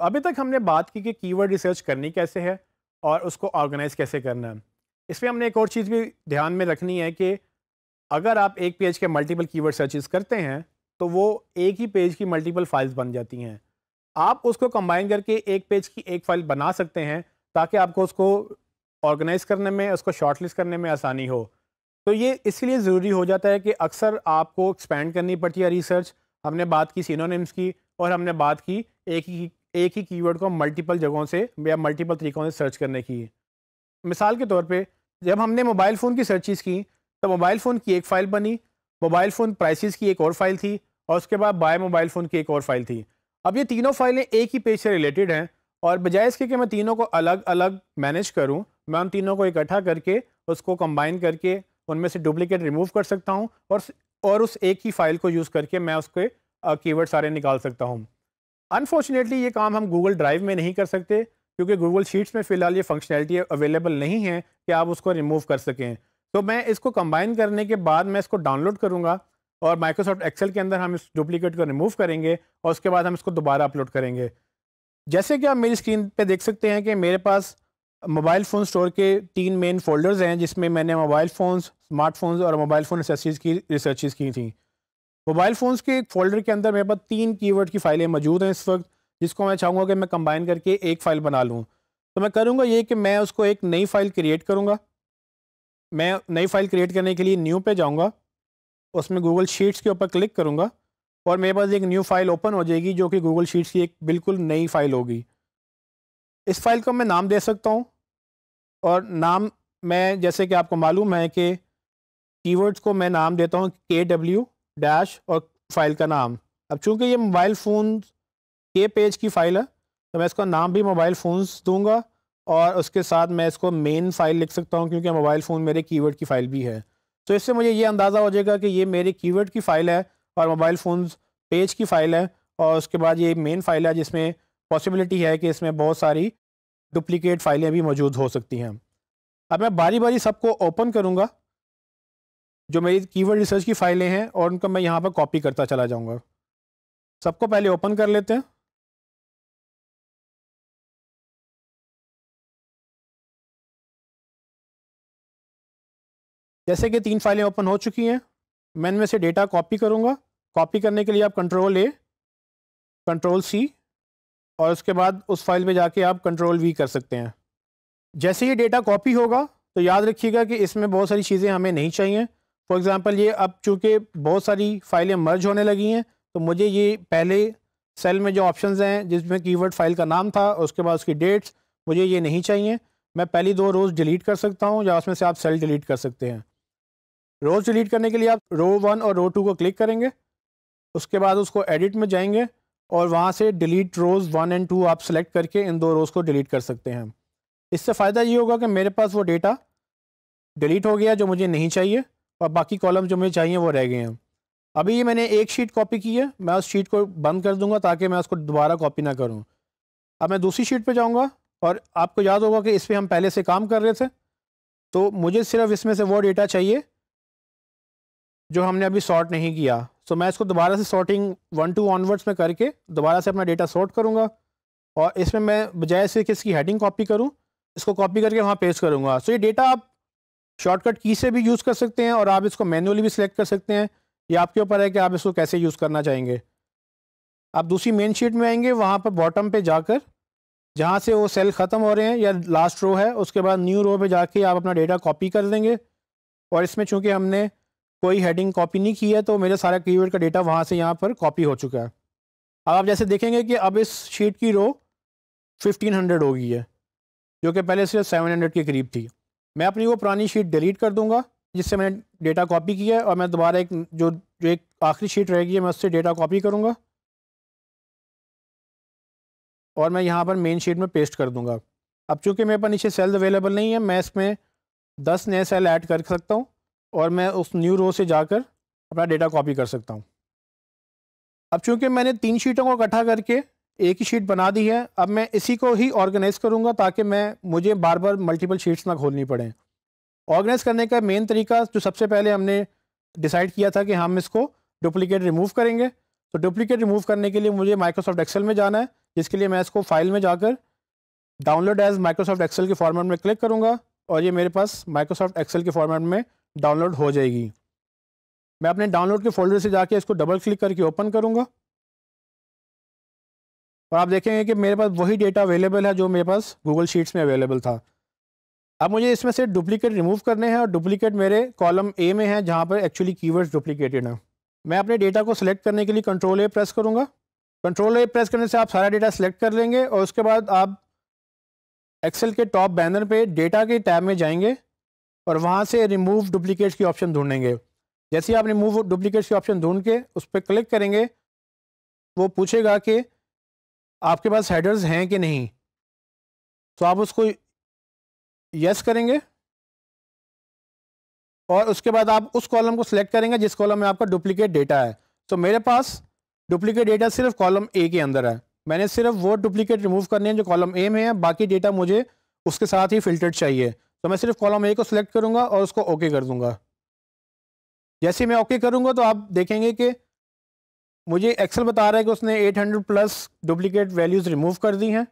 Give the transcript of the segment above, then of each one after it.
तो अभी तक हमने बात की कि कीवर्ड रिसर्च करनी कैसे है और उसको ऑर्गेनाइज कैसे करना है इसमें हमने एक और चीज़ भी ध्यान में रखनी है कि अगर आप एक पेज के मल्टीपल कीवर्ड सर्चेस करते हैं तो वो एक ही पेज की मल्टीपल फाइल्स बन जाती हैं आप उसको कंबाइन करके एक पेज की एक फाइल बना सकते हैं ताकि आपको उसको ऑर्गेनाइज करने में उसको शॉर्टलिस्ट करने में आसानी हो तो ये इसलिए ज़रूरी हो जाता है कि अक्सर आपको एक्सपेंड करनी पड़ती है रिसर्च हमने बात की सीनोनिम्स की और हमने बात की एक ही एक ही कीवर्ड को मल्टीपल जगहों से या मल्टीपल तरीक़ों से सर्च करने की मिसाल के तौर पे जब हमने मोबाइल फ़ोन की सर्चिज़ की तो मोबाइल फ़ोन की एक फ़ाइल बनी मोबाइल फ़ोन प्राइसिस की एक और फ़ाइल थी और उसके बाद बाय मोबाइल फ़ोन की एक और फ़ाइल थी अब ये तीनों फाइलें एक ही पेज से रिलेटेड हैं और बजाय इसके कि मैं तीनों को अलग अलग मैनेज करूँ मैं उन तीनों को इकट्ठा करके उसको कम्बाइन करके उनमें से डुप्लिकेट रिमूव कर सकता हूँ और और उस एक ही फाइल को यूज़ करके मैं उसके कीवर्ड सारे निकाल सकता हूँ अनफॉर्चुनेटली ये काम हम गूगल ड्राइव में नहीं कर सकते क्योंकि गूगल शीट्स में फ़िलहाल ये फंक्शनैलिटी अवेलेबल नहीं है कि आप उसको रिमूव कर सकें तो मैं इसको कंबाइन करने के बाद मैं इसको डाउनलोड करूँगा और माइक्रोसॉफ्ट एक्सेल के अंदर हम इस डुप्लीकेट को रिमूव करेंगे और उसके बाद हम इसको दोबारा अपलोड करेंगे जैसे कि आप मेरी स्क्रीन पर देख सकते हैं कि मेरे पास मोबाइल फ़ोन स्टोर के तीन मेन फोल्डर्स हैं जिसमें मैंने मोबाइल फ़ोन्स स्मार्टफोन्स और मोबाइल फ़ोन एसेसरीज़ की रिसर्चेज की थी मोबाइल फ़ोन्स के एक फोल्डर के अंदर मेरे पास तीन कीवर्ड की फाइलें मौजूद हैं इस वक्त जिसको मैं चाहूँगा कि मैं कंबाइन करके एक फ़ाइल बना लूँ तो मैं करूँगा ये कि मैं उसको एक नई फ़ाइल क्रिएट करूँगा मैं नई फ़ाइल क्रिएट करने के लिए न्यू पे जाऊँगा उसमें गूगल शीट्स के ऊपर क्लिक करूँगा और मेरे पास एक न्यू फ़ाइल ओपन हो जाएगी जो कि गूगल शीट्स की एक बिल्कुल नई फ़ाइल होगी इस फाइल को मैं नाम दे सकता हूँ और नाम मैं जैसे कि आपको मालूम है कि कीवर्ड्स को मैं नाम देता हूँ के डब्ल्यू डैश और फाइल का नाम अब चूंकि ये मोबाइल फ़ोन के पेज की फ़ाइल है तो मैं इसका नाम भी मोबाइल फ़ोन्स दूंगा और उसके साथ मैं इसको मेन फ़ाइल लिख सकता हूँ क्योंकि मोबाइल फ़ोन मेरे कीवर्ड की फ़ाइल भी है तो इससे मुझे ये अंदाज़ा हो जाएगा कि ये मेरे कीवर्ड की फ़ाइल है और मोबाइल फ़ोन पेज की फ़ाइल है और उसके बाद ये मेन फ़ाइल है जिसमें पॉसिबिलिटी है कि इसमें बहुत सारी डुप्लिकेट फ़ाइलें भी मौजूद हो सकती हैं अब मैं बारी बारी सबको ओपन करूँगा जो मेरी कीवर्ड रिसर्च की फाइलें हैं और उनको मैं यहाँ पर कॉपी करता चला जाऊँगा सबको पहले ओपन कर लेते हैं जैसे कि तीन फाइलें ओपन हो चुकी हैं मैं इनमें से डेटा कॉपी करूँगा कॉपी करने के लिए आप कंट्रोल ए कंट्रोल सी और उसके बाद उस फाइल में जाके आप कंट्रोल वी कर सकते हैं जैसे ये डेटा कॉपी होगा तो याद रखिएगा कि इसमें बहुत सारी चीज़ें हमें नहीं चाहिए फॉर एग्ज़ाम्पल ये अब चूँकि बहुत सारी फाइलें मर्ज होने लगी हैं तो मुझे ये पहले सेल में जो ऑप्शन हैं जिसमें कीवर्ड फाइल का नाम था उसके बाद उसकी डेट्स मुझे ये नहीं चाहिए मैं पहली दो रोज़ डिलीट कर सकता हूँ या उसमें से आप सेल डिलीट कर सकते हैं रोज़ डिलीट करने के लिए आप रो वन और रो टू को क्लिक करेंगे उसके बाद उसको एडिट में जाएंगे और वहाँ से delete rows one and two आप सेलेक्ट करके इन दो रोज़ को डिलीट कर सकते हैं इससे फ़ायदा ये होगा कि मेरे पास वो डेटा डिलीट हो गया जो मुझे नहीं चाहिए और बाकी कॉलम जो मुझे चाहिए वो रह गए हैं अभी ये मैंने एक शीट कॉपी की है मैं उस शीट को बंद कर दूंगा ताकि मैं उसको दोबारा कॉपी ना करूँ अब मैं दूसरी शीट पर जाऊँगा और आपको याद होगा कि इस पर हम पहले से काम कर रहे थे तो मुझे सिर्फ इसमें से वो डेटा चाहिए जो हमने अभी सॉर्ट नहीं किया तो मैं इसको दोबारा से सॉर्टिंग वन टू ऑनवर्ड्स में करके दोबारा से अपना डेटा सॉर्ट करूँगा और इसमें मैं बजाय से किसकी हेडिंग कॉपी करूँ इसको कॉपी करके वहाँ पेस्ट करूँगा सो ये डेटा आप शॉर्टकट की से भी यूज़ कर सकते हैं और आप इसको मैनुअली भी सिलेक्ट कर सकते हैं ये आपके ऊपर है कि आप इसको कैसे यूज़ करना चाहेंगे आप दूसरी मेन शीट में आएंगे वहाँ पर बॉटम पे जाकर जहाँ से वो सेल ख़त्म हो रहे हैं या लास्ट रो है उसके बाद न्यू रो पे जाके आप अपना डेटा कॉपी कर देंगे और इसमें चूँकि हमने कोई हेडिंग कॉपी नहीं की है तो मेरे सारा की का डेटा वहाँ से यहाँ पर कॉपी हो चुका है अब आप जैसे देखेंगे कि अब इस शीट की रो फिफ्टीन हो गई है जो कि पहले सिर्फ सेवन के करीब थी मैं अपनी वो पुरानी शीट डिलीट कर दूंगा जिससे मैंने डेटा कॉपी किया है और मैं दोबारा एक जो जो एक आखिरी शीट रहेगी मैं उससे डेटा कॉपी करूँगा और मैं यहाँ पर मेन शीट में पेस्ट कर दूँगा अब चूँकि मेरे पास नीचे सेल्स अवेलेबल नहीं है मैं इसमें दस नए सेल ऐड कर सकता हूँ और मैं उस न्यू रो से जाकर अपना डेटा कॉपी कर सकता हूँ अब चूंकि मैंने तीन शीटों को इकट्ठा करके एक ही शीट बना दी है अब मैं इसी को ही ऑर्गेनाइज़ करूँगा ताकि मैं मुझे बार बार मल्टीपल शीट्स ना खोलनी पड़े ऑर्गेनाइज़ करने का मेन तरीका जो सबसे पहले हमने डिसाइड किया था कि हम इसको डुप्लीकेट रिमूव करेंगे तो डुप्लीकेट रिमूव करने के लिए मुझे माइक्रोसॉफ्ट एक्सेल में जाना है जिसके लिए मैं इसको फाइल में जाकर डाउनलोड एज माइक्रोसॉफ्ट एक्सेल के फॉर्मेट में क्लिक करूँगा और ये मेरे पास माइक्रोसॉफ्ट एक्सेल के फॉर्मेट में डाउनलोड हो जाएगी मैं अपने डाउनलोड के फोल्डर से जाके इसको डबल क्लिक करके ओपन करूँगा और आप देखेंगे कि मेरे पास वही डेटा अवेलेबल है जो मेरे पास गूगल शीट्स में अवेलेबल था अब मुझे इसमें से डुप्लीकेट रिमूव करने हैं और डुप्लीकेट मेरे कॉलम ए में है जहाँ पर एक्चुअली कीवर्ड्स डुप्लीकेटेड हैं मैं अपने डेटा को सिलेक्ट करने के लिए कंट्रोल ए प्रेस करूँगा कंट्रोल ए प्रेस करने से आप सारा डेटा सिलेक्ट कर लेंगे और उसके बाद आप एक्सेल के टॉप बैनर पे डेटा के टैब में जाएंगे और वहाँ से रिमूव डुप्लीकेट्स की ऑप्शन ढूंढेंगे जैसे ही आप रिमूव डुप्लीकेट्स की ऑप्शन ढूंढ के उस पर क्लिक करेंगे वो पूछेगा कि आपके पास हेडर्स हैं कि नहीं तो आप उसको यस करेंगे और उसके बाद आप उस कॉलम को सिलेक्ट करेंगे जिस कॉलम में आपका डुप्लीकेट डेटा है तो मेरे पास डुप्लीकेट डेटा सिर्फ कॉलम ए के अंदर है मैंने सिर्फ वो डुप्लीकेट रिमूव करने हैं जो कॉलम ए में है बाकी डेटा मुझे उसके साथ ही फिल्टर्ड चाहिए तो मैं सिर्फ कॉलम ए को सिलेक्ट करूँगा और उसको ओके कर दूँगा जैसे मैं ओके करूंगा तो आप देखेंगे कि मुझे एक्सेल बता रहा है कि उसने 800 प्लस डुप्लीकेट वैल्यूज़ रिमूव कर दी हैं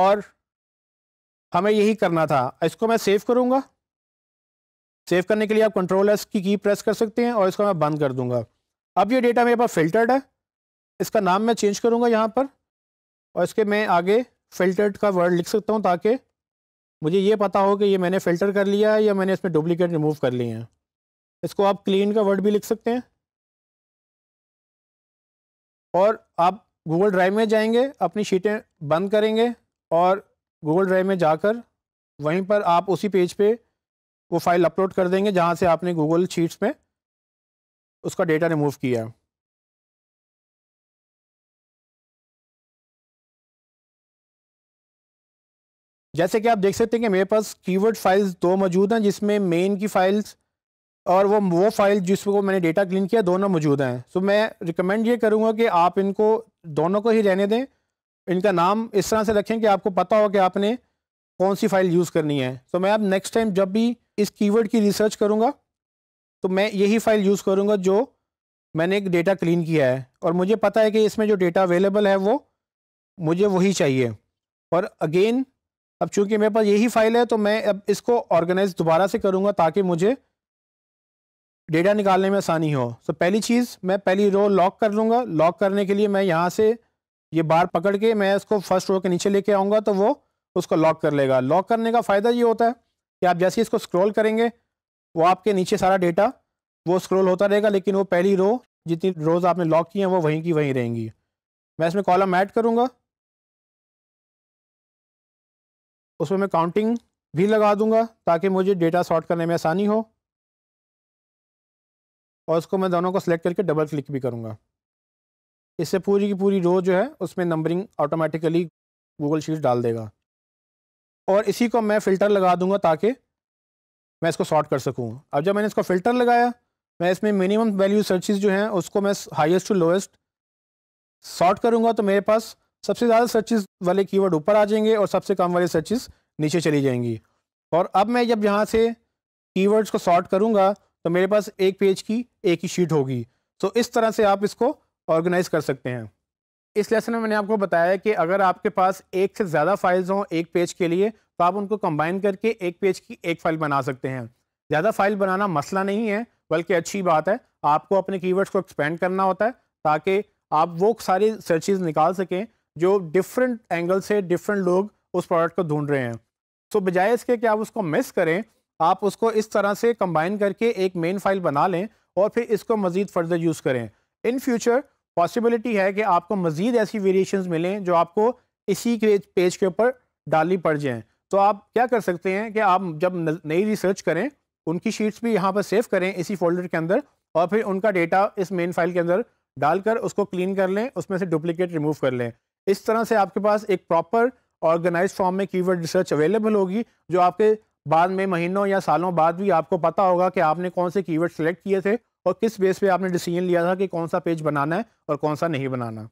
और हमें यही करना था इसको मैं सेव करूँगा सेव करने के लिए आप कंट्रोल एस की की प्रेस कर सकते हैं और इसको मैं बंद कर दूँगा अब ये डेटा मेरे पास फिल्टर्ड है इसका नाम मैं चेंज करूँगा यहाँ पर और इसके मैं आगे फिल्टर्ड का वर्ड लिख सकता हूँ ताकि मुझे ये पता हो कि ये मैंने फ़िल्टर कर लिया है या मैंने इसमें डुप्लीकेट रिमूव कर लिए हैं इसको आप क्लीन का वर्ड भी लिख सकते हैं और आप गूगल ड्राइव में जाएंगे अपनी शीटें बंद करेंगे और गूगल ड्राइव में जाकर वहीं पर आप उसी पेज पे वो फाइल अपलोड कर देंगे जहाँ से आपने गूगल शीट्स में उसका डेटा रिमूव किया है जैसे कि आप देख सकते हैं कि मेरे पास कीवर्ड फाइल्स दो मौजूद हैं जिसमें मेन की फाइल्स और वो वो फाइल जिसको मैंने डेटा क्लीन किया दोनों मौजूद हैं सो मैं रिकमेंड ये करूँगा कि आप इनको दोनों को ही रहने दें इनका नाम इस तरह से रखें कि आपको पता हो कि आपने कौन सी फ़ाइल यूज़ करनी है तो मैं अब नेक्स्ट टाइम जब भी इस कीवर्ड की रिसर्च करूँगा तो मैं यही फ़ाइल यूज़ करूँगा जो मैंने एक डेटा क्लीन किया है और मुझे पता है कि इसमें जो डेटा अवेलेबल है वो मुझे वही चाहिए और अगेन अब चूंकि मेरे पास यही फ़ाइल है तो मैं अब इसको ऑर्गेनाइज दोबारा से करूँगा ताकि मुझे डेटा निकालने में आसानी हो तो पहली चीज़ मैं पहली रो लॉक कर लूँगा लॉक करने के लिए मैं यहाँ से ये बार पकड़ के मैं इसको फर्स्ट रो के नीचे लेके आऊँगा तो वो उसको लॉक कर लेगा लॉक करने का फ़ायदा ये होता है कि आप जैसे इसको स्क्रॉल करेंगे वो आपके नीचे सारा डेटा वो स्क्रॉल होता रहेगा लेकिन वो पहली रो जितनी रोज़ आपने लॉक की हैं वो वहीं की वहीं रहेंगी मैं इसमें कॉलम ऐड करूँगा उसमें मैं काउंटिंग भी लगा दूंगा ताकि मुझे डेटा सॉर्ट करने में आसानी हो और उसको मैं दोनों को सिलेक्ट करके डबल क्लिक भी करूँगा इससे पूरी की पूरी रो जो है उसमें नंबरिंग ऑटोमेटिकली गूगल शीट डाल देगा और इसी को मैं फ़िल्टर लगा दूंगा ताकि मैं इसको सॉर्ट कर सकूँ अब जब मैंने इसको फ़िल्टर लगाया मैं इसमें मिनिमम वैल्यू सर्चेज जो हैं उसको मैं हाईएस्ट टू लोएस्ट सॉर्ट करूँगा तो मेरे पास सबसे ज़्यादा सर्चेज वाले कीवर्ड ऊपर आ जाएंगे और सबसे कम वाले सर्चेज नीचे चली जाएंगी और अब मैं जब यहाँ से कीवर्ड्स को सॉर्ट करूँगा तो मेरे पास एक पेज की एक ही शीट होगी सो इस तरह से आप इसको ऑर्गेनाइज कर सकते हैं इस लेसन में मैंने आपको बताया कि अगर आपके पास एक से ज़्यादा फाइल्स हों एक पेज के लिए तो आप उनको कंबाइन करके एक पेज की एक फ़ाइल बना सकते हैं ज़्यादा फाइल बनाना मसला नहीं है बल्कि अच्छी बात है आपको अपने कीवर्ड्स को एक्सपेंड करना होता है ताकि आप वो सारी सर्चेज निकाल सकें जो डिफरेंट एंगल से डिफरेंट लोग उस प्रोडक्ट को ढूंढ रहे हैं सो बजाय इसके कि आप उसको मिस करें आप उसको इस तरह से कंबाइन करके एक मेन फाइल बना लें और फिर इसको मज़ीद फर्दर यूज़ करें इन फ्यूचर पॉसिबिलिटी है कि आपको मज़ीद ऐसी वेरिएशन मिलें जो आपको इसी के पेज के ऊपर डालनी पड़ जाएँ तो आप क्या कर सकते हैं कि आप जब नई रिसर्च करें उनकी शीट्स भी यहाँ पर सेव करें इसी फोल्डर के अंदर और फिर उनका डेटा इस मेन फाइल के अंदर डालकर उसको क्लीन कर लें उसमें से डुप्लिकेट रिमूव कर लें इस तरह से आपके पास एक प्रॉपर ऑर्गेनाइज फॉर्म में कीवर्ड रिसर्च अवेलेबल होगी जो आपके बाद में महीनों या सालों बाद भी आपको पता होगा कि आपने कौन से कीवर्ड सेलेक्ट किए थे और किस बेस पे आपने डिसीजन लिया था कि कौन सा पेज बनाना है और कौन सा नहीं बनाना